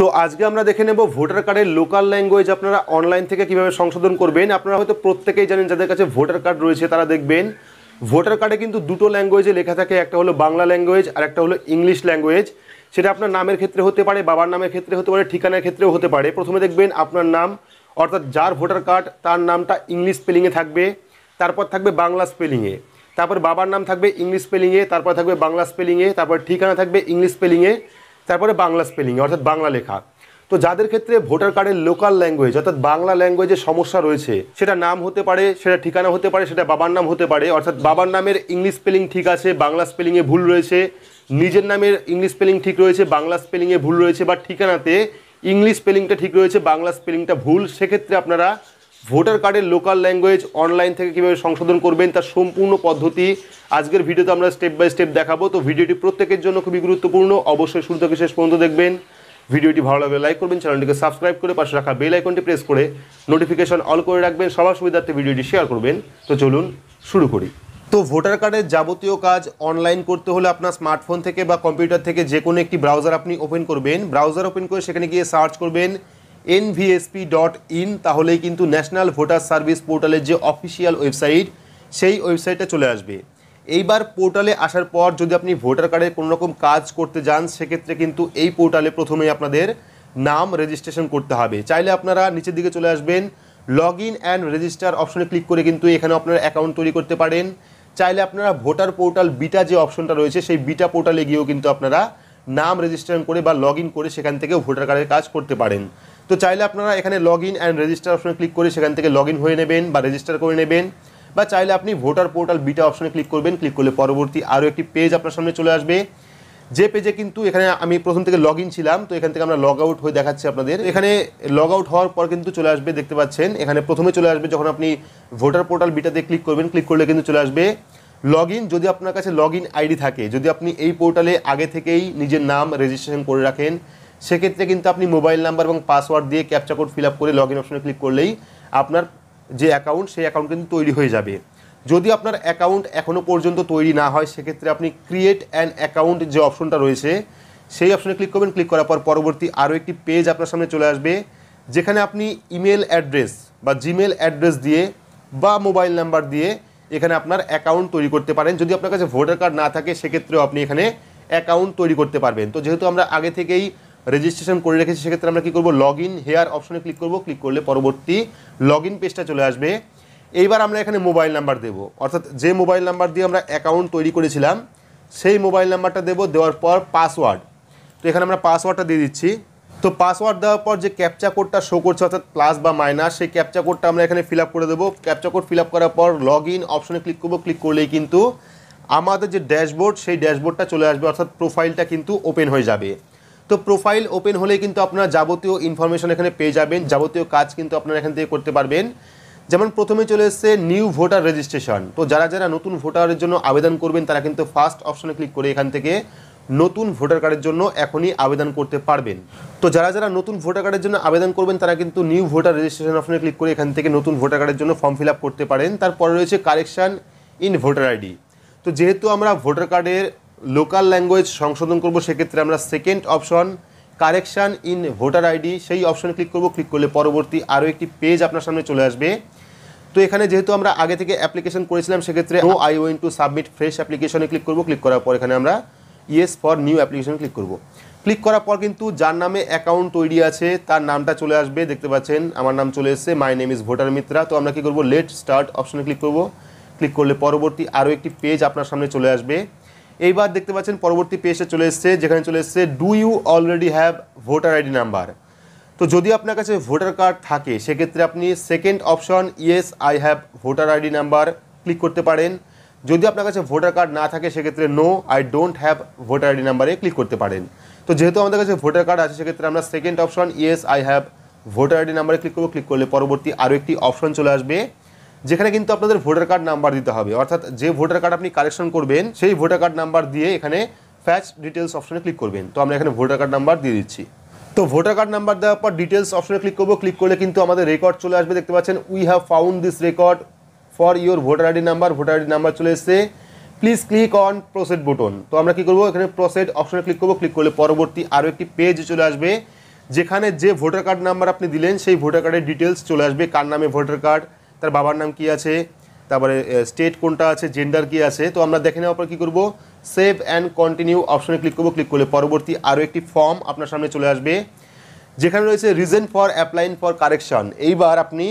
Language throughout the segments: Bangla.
তো আজকে আমরা দেখে নেব ভোটার কার্ডের লোকাল ল্যাঙ্গুয়েজ আপনারা অনলাইন থেকে কিভাবে সংশোধন করবেন আপনারা হয়তো প্রত্যেকেই জানেন যাদের কাছে ভোটার কার্ড রয়েছে তারা দেখবেন ভোটার কার্ডে কিন্তু দুটো ল্যাঙ্গুয়েজে লেখা থাকে একটা হলো বাংলা ল্যাঙ্গুয়েজ আর একটা হলো ইংলিশ ল্যাঙ্গুয়েজ সেটা আপনার নামের ক্ষেত্রে হতে পারে বাবার নামের ক্ষেত্রে হতে পারে ঠিকানার ক্ষেত্রেও হতে পারে প্রথমে দেখবেন আপনার নাম অর্থাৎ যার ভোটার কার্ড তার নামটা ইংলিশ স্পেলিংয়ে থাকবে তারপর থাকবে বাংলা স্পেলিংয়ে তারপর বাবার নাম থাকবে ইংলিশ স্পেলিংয়ে তারপর থাকবে বাংলা স্পেলিংয়ে তারপর ঠিকানা থাকবে ইংলিশ স্পেলিংয়ে তারপরে বাংলা স্পেলিং অর্থাৎ বাংলা লেখা তো যাদের ক্ষেত্রে ভোটার কার্ডের লোকাল ল্যাঙ্গুয়েজ অর্থাৎ বাংলা ল্যাঙ্গুয়েজে সমস্যা রয়েছে সেটা নাম হতে পারে সেটা ঠিকানা হতে পারে সেটা বাবার নাম হতে পারে অর্থাৎ বাবার নামের ইংলিশ স্পেলিং ঠিক আছে বাংলা স্পেলিংয়ে ভুল রয়েছে নিজের নামের ইংলিশ স্পেলিং ঠিক রয়েছে বাংলা স্পেলিংয়ে ভুল রয়েছে বা ঠিকানাতে ইংলিশ স্পেলিংটা ঠিক রয়েছে বাংলা স্পেলিংটা ভুল সেক্ষেত্রে আপনারা ভোটার কার্ডের লোকাল ল্যাঙ্গুয়েজ অনলাইন থেকে কীভাবে সংশোধন করবেন তার সম্পূর্ণ পদ্ধতি আজকের ভিডিওতে আমরা স্টেপ বাই স্টেপ দেখাবো তো ভিডিওটি প্রত্যেকের জন্য খুবই গুরুত্বপূর্ণ অবশ্যই শুরু থেকে শেষ পর্যন্ত দেখবেন ভিডিওটি ভালো লাগলে লাইক করবেন চ্যানেলটিকে সাবস্ক্রাইব করে পাশে রাখা বেল আইকনটি প্রেস করে নোটিফিকেশন অল করে রাখবেন সবার সুবিধার্থে ভিডিওটি শেয়ার করবেন তো চলুন শুরু করি তো ভোটার কার্ডের যাবতীয় কাজ অনলাইন করতে হলে আপনার স্মার্টফোন থেকে বা কম্পিউটার থেকে যে কোনো একটি ব্রাউজার আপনি ওপেন করবেন ব্রাউজার ওপেন করে সেখানে গিয়ে সার্চ করবেন এনভিএসপি ডট ইন তাহলেই কিন্তু ন্যাশনাল ভোটার সার্ভিস পোর্টালের যে অফিসিয়াল ওয়েবসাইট সেই ওয়েবসাইটটা চলে আসবে এইবার পোর্টালে আসার পর যদি আপনি ভোটার কার্ডের কোনো রকম কাজ করতে যান সেক্ষেত্রে কিন্তু এই পোর্টালে প্রথমেই আপনাদের নাম রেজিস্ট্রেশন করতে হবে চাইলে আপনারা নিচের দিকে চলে আসবেন লগ ইন অ্যান্ড রেজিস্টার অপশনে ক্লিক করে কিন্তু এখানে আপনারা অ্যাকাউন্ট তৈরি করতে পারেন চাইলে আপনারা ভোটার পোর্টাল বিটা যে অপশনটা রয়েছে সেই বিটা পোর্টালে গিয়েও কিন্তু আপনারা নাম রেজিস্ট্রেশন করে বা লগ করে সেখান থেকেও ভোটার কার্ডের কাজ করতে পারেন তো চাইলে আপনারা এখানে লগ ইন অ্যান্ড রেজিস্টার অপশনে ক্লিক করে সেখান থেকে লগ হয়ে নেবেন বা রেজিস্টার করে নেবেন বা চাইলে আপনি ভোটার পোর্টাল বিটা অপশনে ক্লিক করবেন ক্লিক করলে পরবর্তী আরও একটি পেজ আপনার সামনে চলে আসবে যে পেজে কিন্তু এখানে আমি প্রথম থেকে লগ ছিলাম তো এখান থেকে আমরা লগ আউট হয়ে দেখাচ্ছি আপনাদের এখানে লগ আউট হওয়ার পর কিন্তু চলে আসবে দেখতে পাচ্ছেন এখানে প্রথমে চলে আসবে যখন আপনি ভোটার পোর্টাল বিটাতে ক্লিক করবেন ক্লিক করলে কিন্তু চলে আসবে লগ যদি আপনার কাছে লগ আইডি থাকে যদি আপনি এই পোর্টালে আগে থেকেই নিজের নাম রেজিস্ট্রেশন করে রাখেন সেক্ষেত্রে কিন্তু আপনি মোবাইল নাম্বার এবং পাসওয়ার্ড দিয়ে ক্যাপচা কোড ফিল আপ করে লগ ইন অপশনে ক্লিক করলেই আপনার যে অ্যাকাউন্ট সেই অ্যাকাউন্ট কিন্তু তৈরি হয়ে যাবে যদি আপনার অ্যাকাউন্ট এখনও পর্যন্ত তৈরি না হয় সেক্ষেত্রে আপনি ক্রিয়েট অ্যান অ্যাকাউন্ট যে অপশনটা রয়েছে সেই অপশনে ক্লিক করবেন ক্লিক করার পর পরবর্তী আরও একটি পেজ আপনার সামনে চলে আসবে যেখানে আপনি ইমেল অ্যাড্রেস বা জিমেল অ্যাড্রেস দিয়ে বা মোবাইল নাম্বার দিয়ে এখানে আপনার অ্যাকাউন্ট তৈরি করতে পারেন যদি আপনার কাছে ভোটার কার্ড না থাকে সেক্ষেত্রেও আপনি এখানে অ্যাকাউন্ট তৈরি করতে পারবেন তো যেহেতু আমরা আগে থেকেই রেজিস্ট্রেশন করে রেখেছি সেক্ষেত্রে আমরা কী করবো লগ ইন হেয়ার অপশনে ক্লিক করবো ক্লিক করলে পরবর্তী লগ ইন পেজটা চলে আসবে এইবার আমরা এখানে মোবাইল নাম্বার দেবো অর্থাৎ যে মোবাইল নাম্বার দিয়ে আমরা অ্যাকাউন্ট তৈরি করেছিলাম সেই মোবাইল নাম্বারটা দেবো দেওয়ার পর পাসওয়ার্ড তো এখানে আমরা পাসওয়ার্ডটা দিয়ে দিচ্ছি তো পাসওয়ার্ড দেওয়ার পর যে ক্যাপচা কোডটা শো করছে অর্থাৎ প্লাস বা মাইনাস সেই ক্যাপচা কোডটা আমরা এখানে ফিল করে দেবো ক্যাপচা কোড ফিল করার পর লগ ইন অপশনে ক্লিক করবো ক্লিক করলেই কিন্তু আমাদের যে ড্যাশবোর্ড সেই ড্যাশবোর্ডটা চলে আসবে অর্থাৎ প্রোফাইলটা কিন্তু ওপেন হয়ে যাবে তো প্রোফাইল ওপেন হলে কিন্তু আপনারা যাবতীয় ইনফরমেশন এখানে পেয়ে যাবেন যাবতীয় কাজ কিন্তু আপনারা এখান থেকে করতে পারবেন যেমন প্রথমে চলে এসছে নিউ ভোটার রেজিস্ট্রেশন তো যারা যারা নতুন ভোটারের জন্য আবেদন করবেন তারা কিন্তু ফার্স্ট অপশনে ক্লিক করে এখান থেকে নতুন ভোটার কার্ডের জন্য এখনই আবেদন করতে পারবেন তো যারা যারা নতুন ভোটার কার্ডের জন্য আবেদন করবেন তারা কিন্তু নিউ ভোটার রেজিস্ট্রেশন অপশনে ক্লিক করে এখান থেকে নতুন ভোটার কার্ডের জন্য ফর্ম ফিল করতে পারেন তারপরে রয়েছে কারেকশান ইন ভোটার আইডি তো যেহেতু আমরা ভোটার কার্ডের লোকাল ল্যাঙ্গুয়েজ সংশোধন করব সেক্ষেত্রে আমরা second option correction in voter ID সেই অপশনে ক্লিক করব ক্লিক করলে পরবর্তী আরও একটি পেজ আপনার সামনে চলে আসবে তো এখানে যেহেতু আমরা আগে থেকে অ্যাপ্লিকেশন করেছিলাম সেক্ষেত্রে ও I want to submit fresh অ্যাপ্লিকেশনে ক্লিক করব ক্লিক করার পর এখানে আমরা yes for new application click করব ক্লিক করার পর কিন্তু যার নামে অ্যাকাউন্ট তৈরি আছে তার নামটা চলে আসবে দেখতে পাচ্ছেন আমার নাম চলে এসেছে my name is voter Mitra তো আমরা কী করবো লেট স্টার্ট অপশনে ক্লিক করব ক্লিক করলে পরবর্তী আরও একটি পেজ আপনার সামনে চলে আসবে এইবার দেখতে পাচ্ছেন পরবর্তী পেজে চলে এসছে যেখানে চলে এসছে do you already have voter ID number তো যদি আপনার কাছে ভোটার কার্ড থাকে সেক্ষেত্রে আপনি second option yes I have voter ID number click করতে পারেন যদি আপনার কাছে ভোটার কার্ড না থাকে সেক্ষেত্রে no I don't have voter ID নাম্বারে ক্লিক করতে পারেন তো যেহেতু আমাদের কাছে ভোটার কার্ড আছে সেক্ষেত্রে আমরা second option yes I have voter ID নাম্বারে ক্লিক করবো ক্লিক করলে পরবর্তী আরও একটি অপশন চলে আসবে যেখানে কিন্তু আপনাদের ভোটার কার্ড নাম্বার দিতে হবে অর্থাৎ যে ভোটার কার্ড আপনি কালেকশন করবেন সেই ভোটার কার্ড নাম্বার দিয়ে এখানে ফ্যাচ ডিটেলস অপশনে ক্লিক করবেন তো আমরা এখানে ভোটার কার্ড নাম্বার দিয়ে দিচ্ছি তো ভোটার কার্ড নাম্বার দেওয়ার পর ডিটেলস অপশনে ক্লিক করবো ক্লিক করলে কিন্তু আমাদের রেকর্ড চলে আসবে দেখতে পাচ্ছেন we have found this record for your voter ID number voter ID number চলে এসছে please click on proceed button তো আমরা কী করবো এখানে প্রসেড অপশনে ক্লিক করবো ক্লিক করলে পরবর্তী আরও একটি পেজ চলে আসবে যেখানে যে ভোটার কার্ড নাম্বার আপনি দিলেন সেই ভোটার কার্ডের ডিটেলস চলে আসবে কার নামে ভোটার কার্ড তার বাবার নাম কি আছে তারপরে স্টেট কোনটা আছে জেন্ডার কি আছে তো আমরা দেখে নেওয়ার পর কী করবো সেভ অ্যান্ড কন্টিনিউ অপশনে ক্লিক করবো ক্লিক করলে পরবর্তী আরও একটি ফর্ম আপনার সামনে চলে আসবে যেখানে রয়েছে reason for applying for correction এইবার আপনি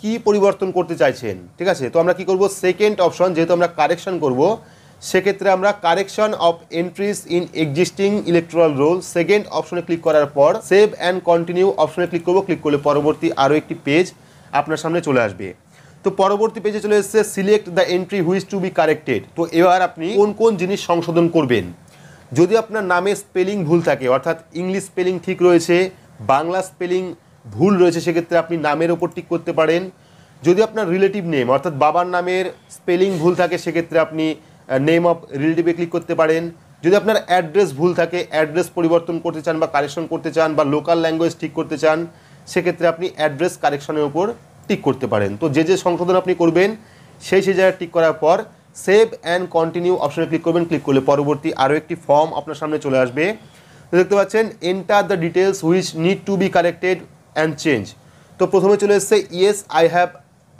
কি পরিবর্তন করতে চাইছেন ঠিক আছে তো আমরা কি করব সেকেন্ড অপশন যেহেতু আমরা কারেকশন করব সেক্ষেত্রে আমরা correction of entries in existing electoral roll second অপশনে ক্লিক করার পর সেভ অ্যান্ড কন্টিনিউ অপশনে ক্লিক করব ক্লিক করলে পরবর্তী আরও একটি পেজ আপনার সামনে চলে আসবে তো পরবর্তী পেজে চলে এসছে select the entry which is to be corrected তো এবার আপনি কোন কোন জিনিস সংশোধন করবেন যদি আপনার নামে স্পেলিং ভুল থাকে অর্থাৎ ইংলিশ স্পেলিং ঠিক রয়েছে বাংলা স্পেলিং ভুল রয়েছে সেক্ষেত্রে আপনি নামের ওপর ঠিক করতে পারেন যদি আপনার রিলেটিভ নেম অর্থাৎ বাবার নামের স্পেলিং ভুল থাকে সেক্ষেত্রে আপনি নেম অফ রিলেটিভে ক্লিক করতে পারেন যদি আপনার অ্যাড্রেস ভুল থাকে অ্যাড্রেস পরিবর্তন করতে চান বা কারেকশন করতে চান বা লোকাল ল্যাঙ্গুয়েজ ঠিক করতে চান সেক্ষেত্রে আপনি অ্যাড্রেস কালেকশনের উপর টিক করতে পারেন তো যে যে সংশোধন আপনি করবেন সেই সেই জায়গায় টিক করার পর সেভ অ্যান্ড কন্টিনিউ অপশানে ক্লিক করবেন ক্লিক করলে পরবর্তী আরও একটি ফর্ম আপনার সামনে চলে আসবে দেখতে পাচ্ছেন enter the details which need to be collected and change তো প্রথমে চলে এসছে yes I have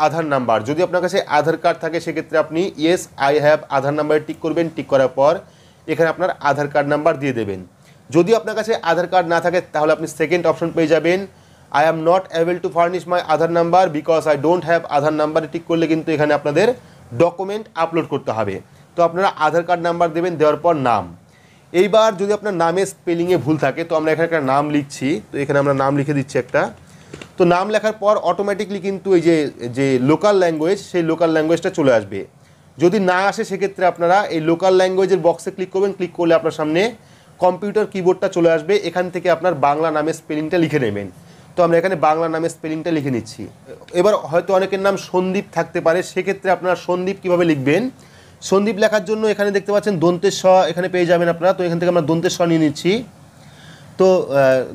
Aadhaar number যদি আপনার কাছে আধার কার্ড থাকে সেক্ষেত্রে আপনি ইয়েস আই হ্যাভ আধার নাম্বারে টিক করবেন টিক করার পর এখানে আপনার আধার কার্ড নাম্বার দিয়ে দেবেন যদি আপনার কাছে আধার কার্ড না থাকে তাহলে আপনি সেকেন্ড অপশন পেয়ে যাবেন I am not able to furnish my Aadhaar number because I don't have Aadhaar নাম্বারে টিক করলে কিন্তু এখানে আপনাদের ডকুমেন্ট আপলোড করতে হবে তো আপনারা আধার কার্ড নাম্বার দেবেন দেওয়ার পর নাম এইবার যদি আপনার নামে স্পেলিংয়ে ভুল থাকে তো আমরা এখানে একটা নাম লিখছি তো এখানে আমরা নাম লিখে দিচ্ছি একটা তো নাম লেখার পর অটোমেটিকলি কিন্তু এই যে যে লোকাল ল্যাঙ্গুয়েজ সেই লোকাল ল্যাঙ্গুয়েজটা চলে আসবে যদি না আসে সেক্ষেত্রে আপনারা এই লোকাল ল্যাঙ্গুয়েজের বক্সে ক্লিক করবেন ক্লিক করলে আপনার সামনে কম্পিউটার কিবোর্ডটা চলে আসবে এখান থেকে আপনার বাংলা নামের স্পেলিংটা লিখে নেবেন তো আমরা এখানে বাংলা নামের স্পেলিংটা লিখে নিচ্ছি এবার হয়তো অনেকের নাম সন্দীপ থাকতে পারে সেক্ষেত্রে আপনারা সন্দীপ কিভাবে লিখবেন সন্দীপ লেখার জন্য এখানে দেখতে পাচ্ছেন দন্তের স এখানে পেয়ে যাবেন আপনারা তো এখান থেকে আমরা দন্তের স নিয়ে নিচ্ছি তো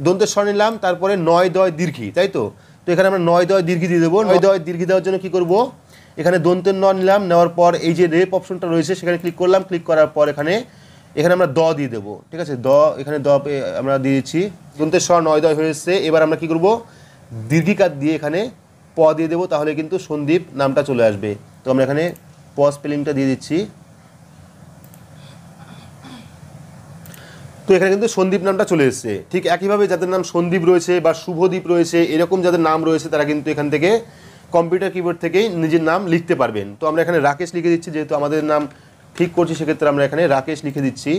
দন্তের স নিলাম তারপরে নয় দয় দীর্ঘি তাই তো তো এখানে আমরা নয় দয় দীর্ঘি দিয়ে দেবো নয় দয় দীর্ঘি দেওয়ার জন্য কি করব এখানে দন্তের ন নিলাম নেওয়ার পর এই যে রেপ অপশনটা রয়েছে সেখানে ক্লিক করলাম ক্লিক করার পর এখানে এখানে আমরা দ দিয়ে দেবো ঠিক আছে দ এখানে দ আমরা দিয়েছি দন্তের স্বর নয় দয় হয়েছে এবার আমরা কি করব দীর্ঘিকার দিয়ে এখানে প দিয়ে দেবো তাহলে কিন্তু সন্দীপ নামটা চলে আসবে তো আমরা এখানে প স্পেলিংটা দিয়ে দিচ্ছি তো এখানে কিন্তু সন্দীপ নামটা চলে এসছে ঠিক একইভাবে যাদের নাম সন্দীপ রয়েছে বা শুভদীপ রয়েছে এরকম যাদের নাম রয়েছে তারা কিন্তু এখান থেকে কম্পিউটার কিবোর্ড থেকেই নিজের নাম লিখতে পারবেন তো আমরা এখানে রাকেশ লিখে দিচ্ছি যেহেতু আমাদের নাম ঠিক করছি সেক্ষেত্রে আমরা এখানে রাকেশ লিখে দিচ্ছি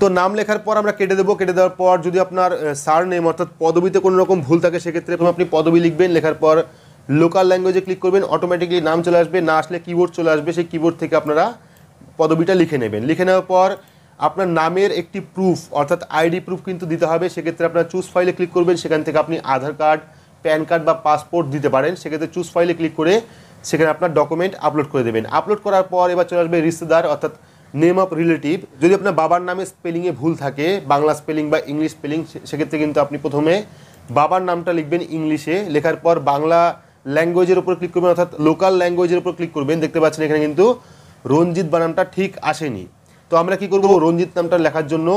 তো নাম লেখার পর আমরা কেটে দেবো কেটে দেওয়ার পর যদি আপনার সার নেম অর্থাৎ পদবিতে কোনো রকম ভুল থাকে সেক্ষেত্রে আপনি পদবি লিখবেন লেখার পর লোকাল ল্যাঙ্গুয়েজে ক্লিক করবেন অটোমেটিকলি নাম চলে আসবে না আসলে কিবোর্ড চলে আসবে সেই কিবোর্ড থেকে আপনারা পদবিটা লিখে নেবেন লিখে নেওয়ার পর আপনার নামের একটি প্রুফ অর্থাৎ আইডি প্রুফ কিন্তু দিতে হবে সেক্ষেত্রে আপনার চুজ ফাইলে ক্লিক করবেন সেখান থেকে আপনি আধার কার্ড প্যান কার্ড বা পাসপোর্ট দিতে পারেন সেক্ষেত্রে চুজ ফাইলে ক্লিক করে সেখানে আপনার ডকুমেন্ট আপলোড করে দেবেন আপলোড করার পর এবার চলে আসবে রিস্তেদার অর্থাৎ নেম অফ রিলেটিভ যদি আপনার বাবার নামে স্পেলিংয়ে ভুল থাকে বাংলা স্পেলিং বা ইংলিশ স্পেলিং সেক্ষেত্রে কিন্তু আপনি প্রথমে বাবার নামটা লিখবেন ইংলিশে লেখার পর বাংলা ল্যাঙ্গুয়েজের উপর ক্লিক করবেন অর্থাৎ লোকাল ল্যাঙ্গুয়েজের উপর ক্লিক করবেন দেখতে পাচ্ছেন এখানে কিন্তু রঞ্জিত বানানটা ঠিক আসেনি তো আমরা কি করব রঞ্জিত নামটা লেখার জন্য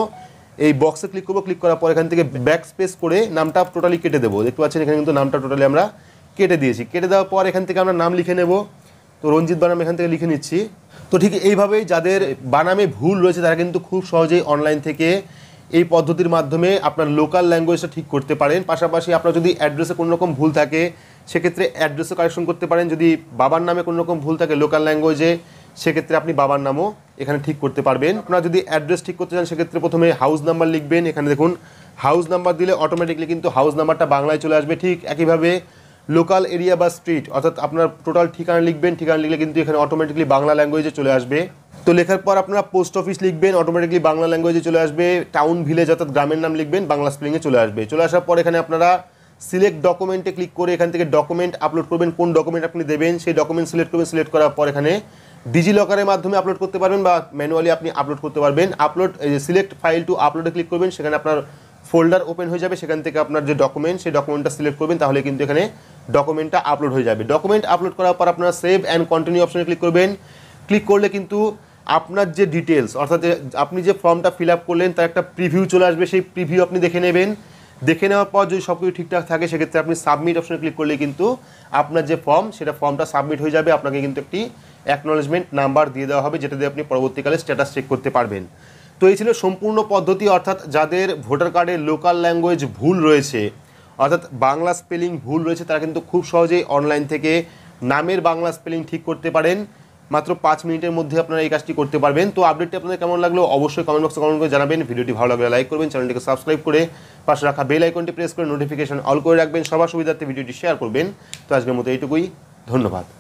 এই বক্সে ক্লিক করবো ক্লিক করার পর এখান থেকে ব্যাক স্পেস করে নামটা টোটালি কেটে দেবো দেখতে পাচ্ছেন এখানে কিন্তু নামটা টোটালি আমরা কেটে দিয়েছি কেটে দেওয়ার পর এখান থেকে আমরা নাম লিখে নেবো তো রঞ্জিত বানাম এখান থেকে লিখে নিচ্ছি তো ঠিক এইভাবেই যাদের বানামে ভুল রয়েছে তারা কিন্তু খুব সহজেই অনলাইন থেকে এই পদ্ধতির মাধ্যমে আপনার লোকাল ল্যাঙ্গুয়েজটা ঠিক করতে পারেন পাশাপাশি আপনার যদি অ্যাড্রেসে কোনো রকম ভুল থাকে সেক্ষেত্রে অ্যাড্রেসও কারেকশন করতে পারেন যদি বাবার নামে কোনো রকম ভুল থাকে লোকাল ল্যাঙ্গুয়েজে সেক্ষেত্রে আপনি বাবার নামও এখানে ঠিক করতে পারবেন আপনারা যদি অ্যাড্রেস ঠিক করতে চান সেক্ষেত্রে প্রথমে হাউস নাম্বার লিখবেন এখানে দেখুন হাউস নাম্বার দিলে অটোমেটিকলি কিন্তু হাউস নাম্বারটা বাংলায় চলে আসবে ঠিক একইভাবে লোকাল এরিয়া বা স্ট্রিট অর্থাৎ আপনার টোটাল ঠিকানা লিখবেন ঠিকানা লিখলে কিন্তু এখানে অটোমেটিকলি বাংলা ল্যাঙ্গুয়েজে চলে আসবে তো লেখার পর আপনারা পোস্ট অফিস লিখবেন অটোমেটিকলি বাংলা ল্যাঙ্গুয়েজে চলে আসবে টাউন ভিলেজ অর্থাৎ গ্রামের নাম লিখবেন বাংলা স্পেলিংয়ে চলে আসবে চলে আসার পর এখানে আপনারা সিলেক্ট ডকুমেন্টে ক্লিক করে এখান থেকে ডকুমেন্ট আপলোড করবেন কোন ডকুমেন্ট আপনি দেবেন সেই ডকুমেন্ট সিলেক্ট করবেন সিলেক্ট করার পর এখানে ডিজি লকারের মাধ্যমে আপলোড করতে পারবেন বা ম্যানুয়ালি আপনি আপলোড করতে পারবেন আপলোড সিলেক্ট ফাইল টু আপলোডে ক্লিক করবেন সেখানে আপনার ফোল্ডার ওপেন হয়ে যাবে সেখান থেকে আপনার যে ডকুমেন্ট সেই ডকুমেন্টটা সিলেক্ট করবেন তাহলে কিন্তু এখানে ডকুমেন্টটা আপলোড হয়ে যাবে ডকুমেন্ট আপলোড করার পর আপনারা সেভ অ্যান্ড কন্টিনিউ অপশানে ক্লিক করবেন ক্লিক করলে কিন্তু আপনার যে ডিটেলস অর্থাৎ আপনি যে ফর্মটা ফিল আপ করলেন তার একটা প্রিভিউ চলে আসবে সেই প্রিভিউ আপনি দেখে নেবেন দেখে নেওয়ার পর যদি সব কিছু ঠিকঠাক থাকে সেক্ষেত্রে আপনি সাবমিট অপশানে ক্লিক করলে কিন্তু আপনার যে ফর্ম সেটা ফর্মটা সাবমিট হয়ে যাবে আপনাকে কিন্তু একটি অ্যাকনোলেজমেন্ট নাম্বার দিয়ে দেওয়া হবে যেটা দিয়ে আপনি পরবর্তীকালে স্ট্যাটাস চেক করতে পারবেন তো এই ছিল সম্পূর্ণ পদ্ধতি অর্থাৎ যাদের ভোটার কার্ডে লোকাল ল্যাঙ্গুয়েজ ভুল রয়েছে অর্থাৎ বাংলা স্পেলিং ভুল রয়েছে তারা কিন্তু খুব সহজেই অনলাইন থেকে নামের বাংলা স্পেলিং ঠিক করতে পারেন মাত্র পাঁচ মিনিটের মধ্যে আপনারা এই কাজটি করতে পারবেন তো আপডেটটি আপনাদের কেমন লাগলো অবশ্যই কমেন্ট বক্সে কমেন্ট করে জানাবেন ভিডিওটি ভালো লাগলে লাইক করবেন চ্যানেলটিকে সাবস্ক্রাইব করে পাশে রাখা বেল আইকনটি প্রেস করে নোটিফিকেশন অল করে রাখবেন সবার সুবিধার্থে ভিডিওটি শেয়ার করবেন তো আজকের মতো এইটুকুই ধন্যবাদ